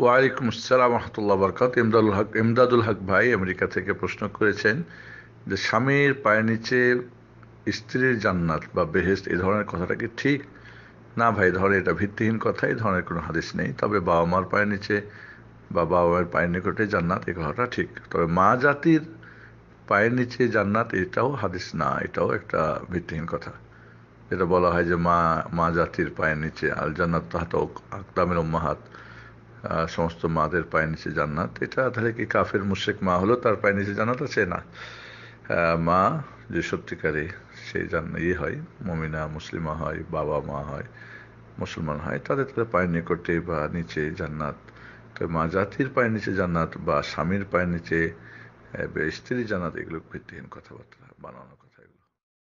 ওয়ালাইকুম আসসালাম রহমতুল্লাহ বরকাত ইমদাদুল হক ইমদাদুল হক ভাই আমেরিকা থেকে প্রশ্ন করেছেন যে স্বামীর পায়ের নিচে স্ত্রীর জান্নাত বা বেহেস্ত এই ধরনের কথাটা কি ঠিক না ভাই ধরে এটা ভিত্তিহীন কথা এই ধরনের কোনো হাদিস নেই তবে বাবা মার পায়ের নিচে বা বাবা মায়ের পায়ের নিকটে জান্নাত এই কথাটা ঠিক তবে মা জাতির পায়ের নিচে জান্নাত এটাও হাদিস না এটাও একটা ভিত্তিহীন কথা যেটা বলা হয় যে মা মা জাতির পায়ের নিচে আল জান্নাত তাহাত আকদামের উম্মাহাত সমস্ত মাদের পায়ে নিচে জান্নাত এটা তাহলে কি কাফের মুশেক মা হলো তার পায়ে নিচে জান্নাত আছে না মা যে সত্যিকারে সেই জান্ন ইয়ে হয় মমিনা মুসলিমা হয় বাবা মা হয় মুসলমান হয় তাদের তাদের পায়ের নিকটে বা নিচে জান্নাত তো মা জাতির পায়ের নিচে জান্নাত বা স্বামীর পায়ের নিচে স্ত্রী জান্নাত এগুলো ভিত্তিহীন কথাবার্তা বানানো কথা এগুলো